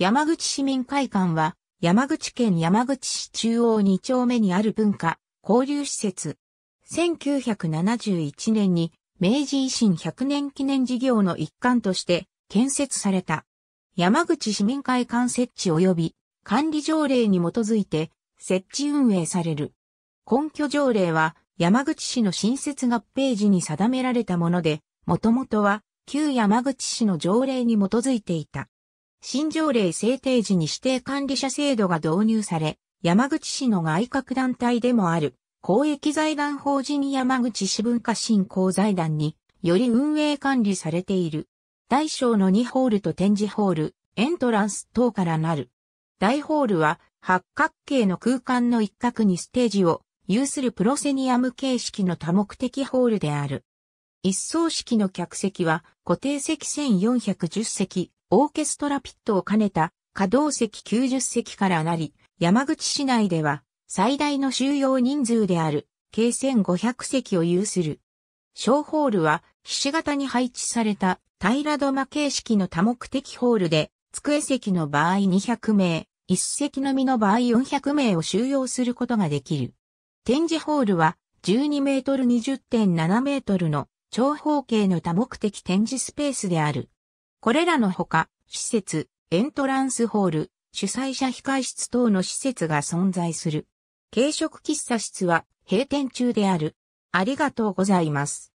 山口市民会館は、山口県山口市中央2丁目にある文化、交流施設。1971年に、明治維新100年記念事業の一環として建設された。山口市民会館設置及び管理条例に基づいて設置運営される。根拠条例は山口市の新設合併時に定められたもので、もともとは旧山口市の条例に基づいていた。新条例制定時に指定管理者制度が導入され、山口市の外郭団体でもある、公益財団法人山口市文化振興財団により運営管理されている。大小の2ホールと展示ホール、エントランス等からなる。大ホールは八角形の空間の一角にステージを有するプロセニアム形式の多目的ホールである。一層式の客席は固定席1410席、オーケストラピットを兼ねた稼働席90席からなり、山口市内では最大の収容人数である計1500席を有する。小ホールは、ひし形に配置された平戸間形式の多目的ホールで、机席の場合200名、一席のみの場合400名を収容することができる。展示ホールは、12メートル20.7メートルの長方形の多目的展示スペースである。これらのほか、施設、エントランスホール、主催者控室等の施設が存在する。軽食喫茶室は閉店中である。ありがとうございます。